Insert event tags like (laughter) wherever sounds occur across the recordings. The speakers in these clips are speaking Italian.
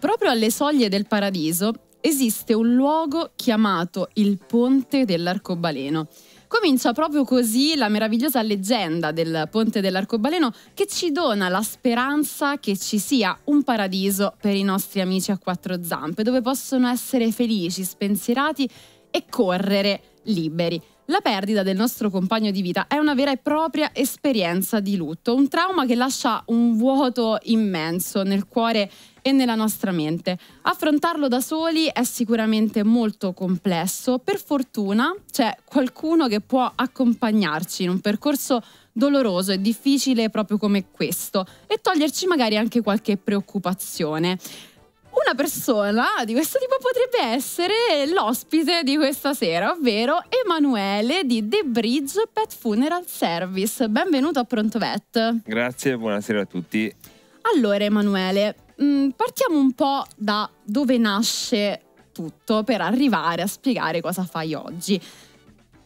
Proprio alle soglie del paradiso esiste un luogo chiamato il Ponte dell'Arcobaleno. Comincia proprio così la meravigliosa leggenda del Ponte dell'Arcobaleno che ci dona la speranza che ci sia un paradiso per i nostri amici a quattro zampe, dove possono essere felici, spensierati e correre liberi. La perdita del nostro compagno di vita è una vera e propria esperienza di lutto, un trauma che lascia un vuoto immenso nel cuore e nella nostra mente. Affrontarlo da soli è sicuramente molto complesso, per fortuna c'è qualcuno che può accompagnarci in un percorso doloroso e difficile proprio come questo e toglierci magari anche qualche preoccupazione una persona di questo tipo potrebbe essere l'ospite di questa sera, ovvero Emanuele di The Bridge Pet Funeral Service. Benvenuto a Pronto Vet. Grazie, buonasera a tutti. Allora Emanuele, mm, partiamo un po' da dove nasce tutto per arrivare a spiegare cosa fai oggi.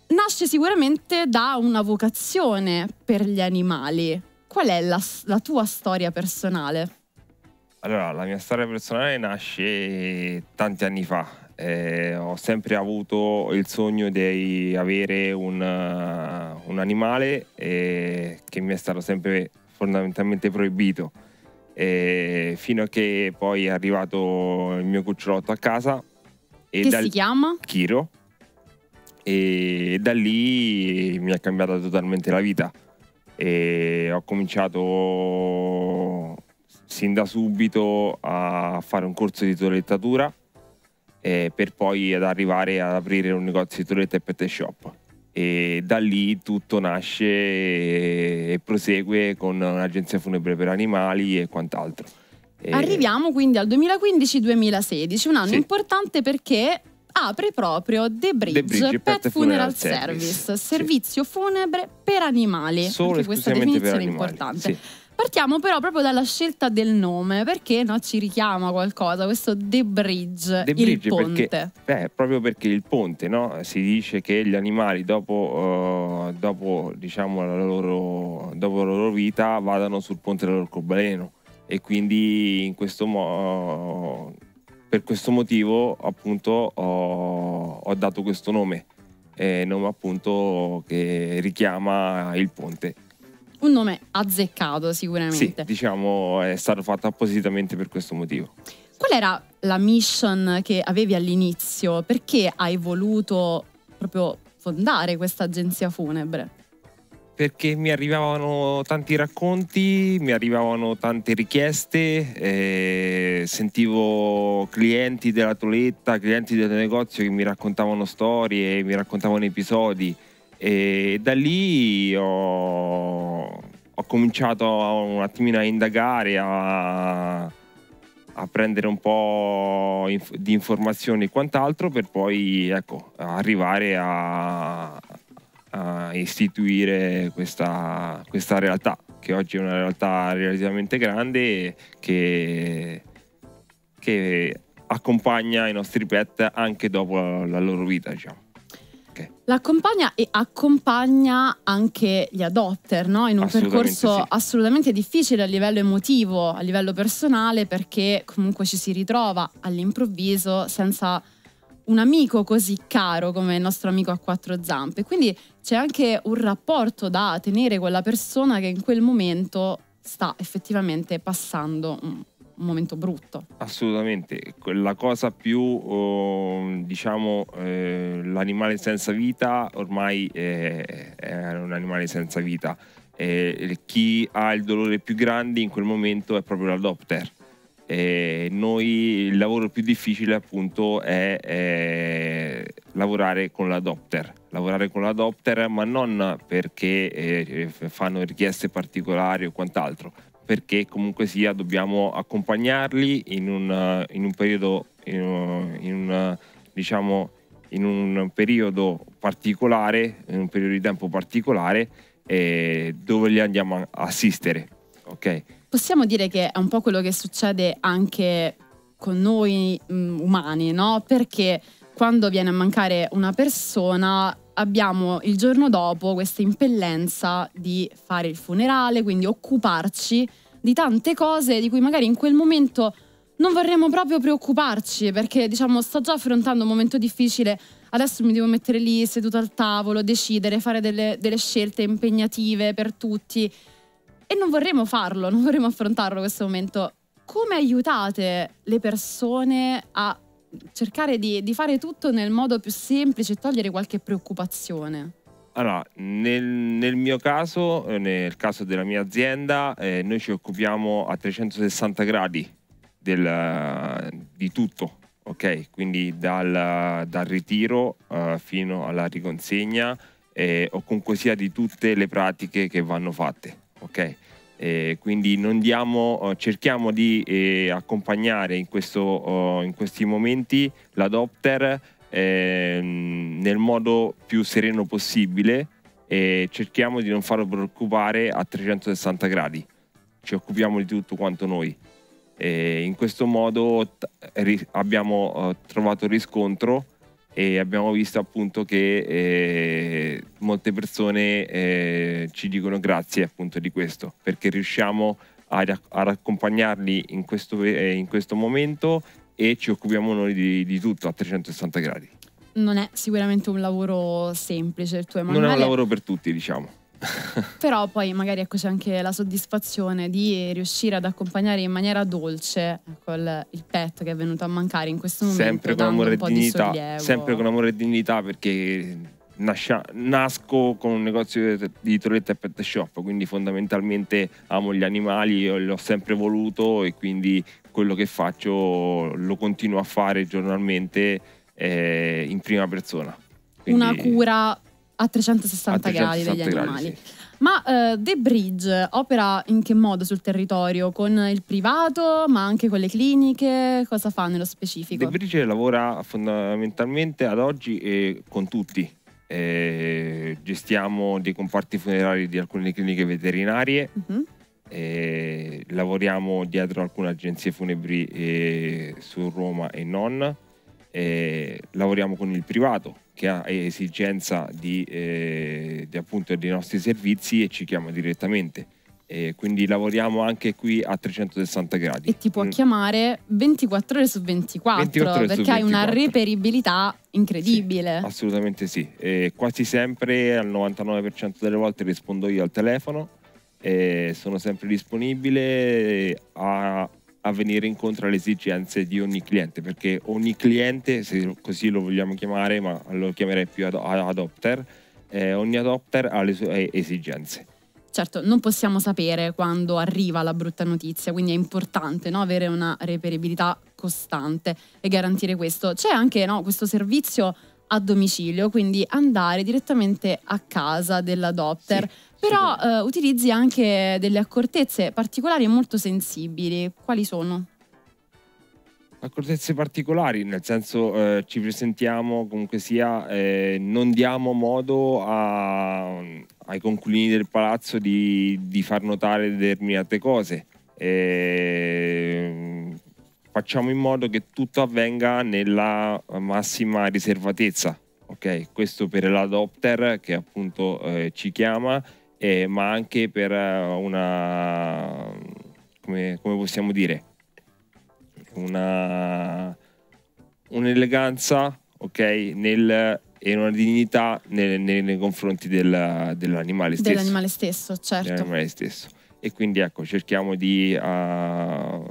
Nasce sicuramente da una vocazione per gli animali. Qual è la, la tua storia personale? Allora, la mia storia personale nasce tanti anni fa. Eh, ho sempre avuto il sogno di avere un, uh, un animale eh, che mi è stato sempre fondamentalmente proibito. Eh, fino a che poi è arrivato il mio cucciolotto a casa. E che dal... si chiama? Kiro. E da lì mi ha cambiato totalmente la vita. E ho cominciato sin da subito a fare un corso di toilettatura eh, per poi ad arrivare ad aprire un negozio di toilette e pet shop. E da lì tutto nasce e prosegue con un'agenzia funebre per animali e quant'altro. E... Arriviamo quindi al 2015-2016, un anno sì. importante perché apre proprio The Bridge, The Bridge Pet, Pet, Funeral, Funeral Service, Service sì. servizio funebre per animali. Solo Anche questa definizione è importante. Sì. Partiamo però proprio dalla scelta del nome, perché no, ci richiama qualcosa, questo The Bridge, The Bridge il ponte. Perché, beh, proprio perché il ponte, no? si dice che gli animali dopo, uh, dopo, diciamo, la loro, dopo, la loro, vita vadano sul ponte dell'Orcobaleno e quindi in questo modo... per questo motivo appunto ho, ho dato questo nome, eh, nome appunto che richiama il ponte un nome azzeccato sicuramente. Sì, diciamo è stato fatto appositamente per questo motivo. Qual era la mission che avevi all'inizio? Perché hai voluto proprio fondare questa agenzia funebre? perché mi arrivavano tanti racconti, mi arrivavano tante richieste, eh, sentivo clienti della Toletta, clienti del negozio che mi raccontavano storie, mi raccontavano episodi e da lì ho cominciato un attimino a indagare, a, a prendere un po' inf- di informazioni e quant'altro per poi ecco, arrivare a, a istituire questa, questa, realtà, che oggi è una realtà relativamente grande che, che accompagna i nostri pet anche dopo la, la loro vita. Diciamo baracche. L'accompagna e accompagna anche gli adopter no? in un percorso sì. assolutamente difficile a livello emotivo, a livello personale, perché comunque ci si ritrova all'improvviso senza un amico così caro come il nostro amico a quattro zampe. Quindi c'è anche un rapporto da tenere con la persona che in quel momento sta effettivamente passando un momento brutto. Assolutamente, la cosa più, oh, diciamo, eh, l'animale senza vita ormai è, è un animale senza vita. Eh, chi ha il dolore più grande in quel momento è proprio l'adopter. Eh, noi il lavoro più difficile appunto è, è lavorare con l'adopter, lavorare con l'adopter ma non perché eh, fanno richieste particolari o quant'altro, perché comunque sia dobbiamo accompagnarli in un, eh, in un periodo in, eh, in un, eh, diciamo, in un periodo particolare, in un periodo di tempo particolare eh, dove li andiamo a assistere. Okay? Possiamo dire che è un po' quello che succede anche con noi mh, mm, umani, no? Perché quando viene a mancare una persona abbiamo il giorno dopo questa impellenza di fare il funerale, quindi occuparci di tante cose di cui magari in quel momento non vorremmo proprio preoccuparci perché diciamo sto già affrontando un momento difficile, adesso mi devo mettere lì seduto al tavolo, decidere, fare delle, delle scelte impegnative per tutti e non vorremmo farlo, non vorremmo affrontarlo questo momento. Come aiutate le persone a cercare di, di fare tutto nel modo più semplice e togliere qualche preoccupazione? Allora, nel, nel, mio caso, eh, nel caso della mia azienda, eh, noi ci occupiamo a 360 gradi del, eh, di tutto, ok? Quindi dal, dal ritiro uh, fino alla riconsegna eh, o comunque sia di tutte le pratiche che vanno fatte, ok? Eh, quindi diamo, eh, cerchiamo di eh, accompagnare in, questo, oh, in, questi momenti l'adopter eh, nel modo più sereno possibile e cerchiamo di non farlo preoccupare a 360 gradi. Ci occupiamo di tutto quanto noi. E in questo modo t- ri- abbiamo oh, trovato riscontro e abbiamo visto appunto che eh, molte persone eh, ci dicono grazie appunto di questo perché riusciamo ad, ad accompagnarli in questo, eh, in questo, momento e ci occupiamo noi di, di tutto a 360 gradi non è sicuramente un lavoro semplice il tuo Emanuele. Non è un lavoro per tutti, diciamo. (laughs) Però poi magari ecco, c'è anche la soddisfazione di riuscire ad accompagnare in maniera dolce ecco, il, pet che è venuto a mancare in questo momento. Sempre con amore e dignità. Di sempre con amore e dignità perché nascia, nasco con un negozio di toilette e pet shop, quindi fondamentalmente amo gli animali, li ho sempre voluto e quindi quello che faccio lo continuo a fare giornalmente eh, in prima persona. Quindi... Una cura a 360, a 360 gradi degli gradi, animali. Sì. Ma uh, The Bridge opera in che modo sul territorio? Con il privato, ma anche con le cliniche? Cosa fa nello specifico? The Bridge lavora fondamentalmente ad oggi e eh, con tutti. Eh, gestiamo dei comparti funerari di alcune cliniche veterinarie. Uh mhm. -huh. eh, lavoriamo dietro alcune agenzie funebri eh, su Roma e non. Eh, lavoriamo con il privato che ha esigenza di, eh, di appunto dei nostri servizi e ci chiama direttamente. E quindi lavoriamo anche qui a 360 gradi. E ti può mm. chiamare 24 ore su 24, 24 ore perché su 24. hai una reperibilità incredibile. Sì, assolutamente sì, e quasi sempre al 99% delle volte rispondo io al telefono, sono sempre disponibile a a venire incontro alle esigenze di ogni cliente, perché ogni cliente, se così lo vogliamo chiamare, ma lo chiamerei più ad adopter, eh, ogni adopter ha le sue eh, esigenze. Certo, non possiamo sapere quando arriva la brutta notizia, quindi è importante no, avere una reperibilità costante e garantire questo. C'è anche no, questo servizio a domicilio, quindi andare direttamente a casa dell'adopter. Sì però eh, utilizzi anche delle accortezze particolari e molto sensibili. Quali sono? accortezze particolari, nel senso eh, ci presentiamo comunque sia, eh, non diamo modo a, ai conculini del palazzo di, di far notare determinate cose. E, ehm, facciamo in modo che tutto avvenga nella massima riservatezza. Okay? Questo per l'adopter che appunto eh, ci chiama eh, ma anche per eh, una, come, come possiamo dire, una, un'eleganza, ok, nel e una dignità nei, nei, nei confronti del, dell'animale stesso. Dell'animale stesso, certo. Dell'animale stesso. E quindi ecco, cerchiamo di, uh,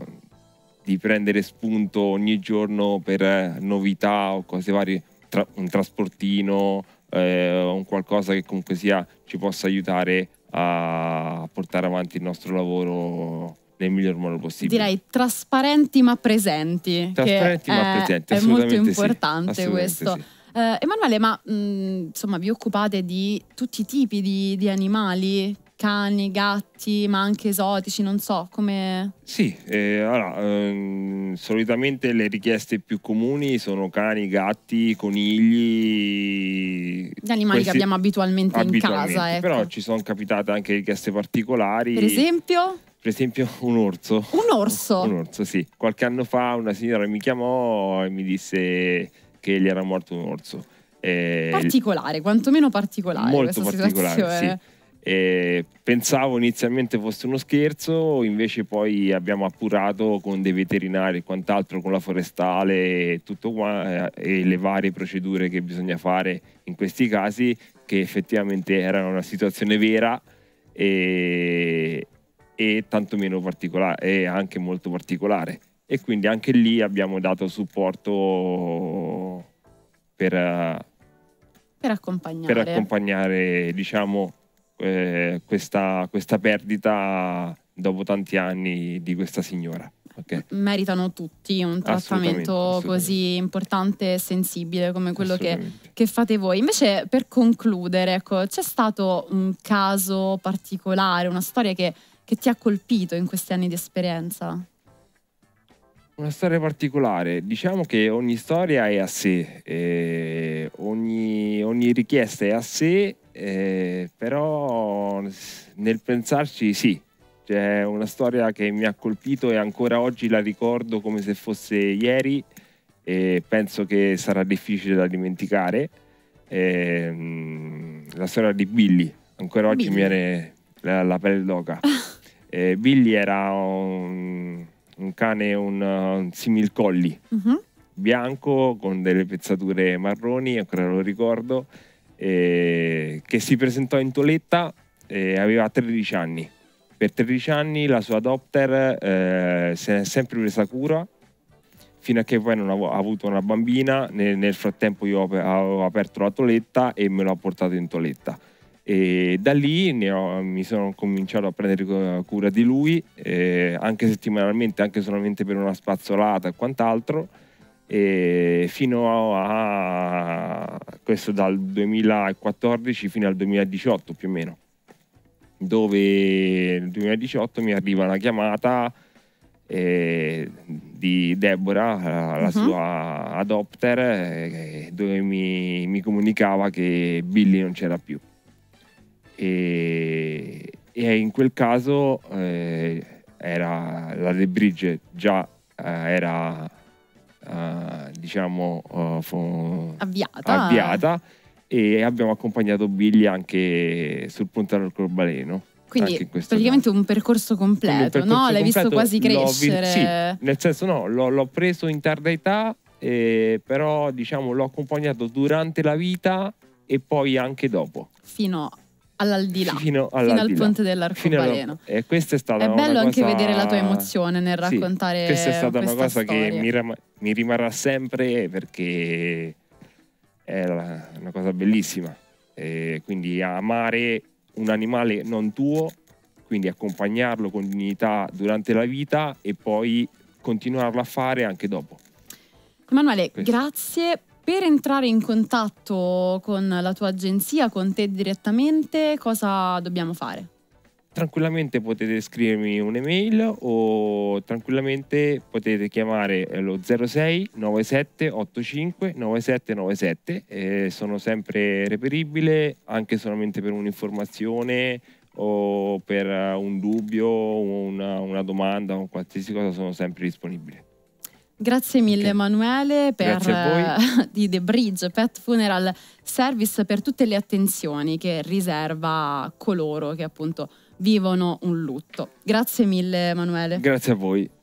di prendere spunto ogni giorno per novità o cose varie, tra, un trasportino, eh, un qualcosa che comunque sia ci possa aiutare a portare avanti il nostro lavoro nel miglior modo possibile. Direi trasparenti ma presenti. Trasparenti ma è, presenti, è molto importante sì, questo. Sì. Eh, Emanuele, ma mh, mm, insomma vi occupate di tutti i tipi di, di animali? cani, gatti, ma anche esotici, non so come... Sì, eh, allora, ehm, solitamente le richieste più comuni sono cani, gatti, conigli... Gli animali questi... che abbiamo abitualmente, abitualmente in casa. Ecco. Però ci sono capitate anche richieste particolari. Per esempio? per esempio un orso. Un orso? Un orso, sì. Qualche anno fa una signora mi chiamò e mi disse che gli era morto un orso. Eh, particolare, quantomeno particolare molto questa particolare, situazione. Sì. E pensavo inizialmente fosse uno scherzo, invece poi abbiamo appurato con dei veterinari e quant'altro, con la forestale e, tutto qua, eh, e le varie procedure che bisogna fare in questi casi, che effettivamente era una situazione vera e, e tantomeno particolare, e anche molto particolare. E quindi anche lì abbiamo dato supporto per, eh, per accompagnare, per accompagnare diciamo, eh, questa, questa, perdita dopo tanti anni di questa signora. Okay. Meritano tutti un assolutamente, trattamento assolutamente. così importante e sensibile come quello che, che, fate voi. Invece, per concludere, ecco, c'è stato un caso particolare, una storia che, che ti ha colpito in questi anni di esperienza? Una storia particolare, diciamo che ogni storia è a sé, eh, ogni, ogni, richiesta è a sé, eh, però nel pensarci sì, c'è una storia che mi ha colpito e ancora oggi la ricordo come se fosse ieri e penso che sarà difficile da dimenticare. Eh, la storia di Billy, ancora oggi Billy. mi viene la, la pelle d'oca. (laughs) Eh, Billy era un un cane, un, un simil colli uh bianco con delle pezzature marroni, ancora lo ricordo, eh, che si presentò in Toletta e aveva 13 anni. Per 13 anni la sua adopter eh, se è sempre presa cura fino a che poi non ho avuto una bambina, nel, nel frattempo io avevo aperto la toletta e me l'ho portato in toletta. E da lì ho, mi sono cominciato a prendere cura di lui, eh, anche settimanalmente, anche solamente per una spazzolata e quant'altro, eh, fino a, questo dal 2014 fino al 2018 più o meno, dove nel 2018 mi arriva una chiamata eh, di Deborah, la, uh-huh. sua adopter, eh, dove mi, mi comunicava che Billy non c'era più e, e in quel caso eh, era la De Brigge già eh, era eh, diciamo uh, avviata. avviata e abbiamo accompagnato Billy anche sul puntare al Corbaleno quindi praticamente caso. un percorso completo, un percorso no? L'hai completo, visto quasi crescere. Sì, nel senso no, l'ho, l'ho preso in tarda età, eh, però diciamo l'ho accompagnato durante la vita e poi anche dopo. Fino all'aldilà, fino, all'aldilà. fino al ponte dell'arcobaleno. Alla... E eh, questa è stata è bello anche vedere la tua emozione nel raccontare. Sì, questa è stata questa una cosa storia. che mi, ram... mi, rimarrà sempre perché è una cosa bellissima. E quindi amare un animale non tuo, quindi accompagnarlo con dignità durante la vita e poi continuarlo a fare anche dopo. Emanuele, Questo. grazie per entrare in contatto con la tua agenzia, con te direttamente, cosa dobbiamo fare? Tranquillamente potete scrivermi un'email o tranquillamente potete chiamare eh, lo 06 97 85 97 97. Eh, sono sempre reperibile anche solamente per un'informazione o per eh, un dubbio, una, una domanda o qualsiasi cosa sono sempre disponibile. Grazie mille okay. Emanuele per eh, (laughs) di The Bridge Pet Funeral Service per tutte le attenzioni che riserva a coloro che appunto vivono un lutto. Grazie mille Emanuele. Grazie a voi.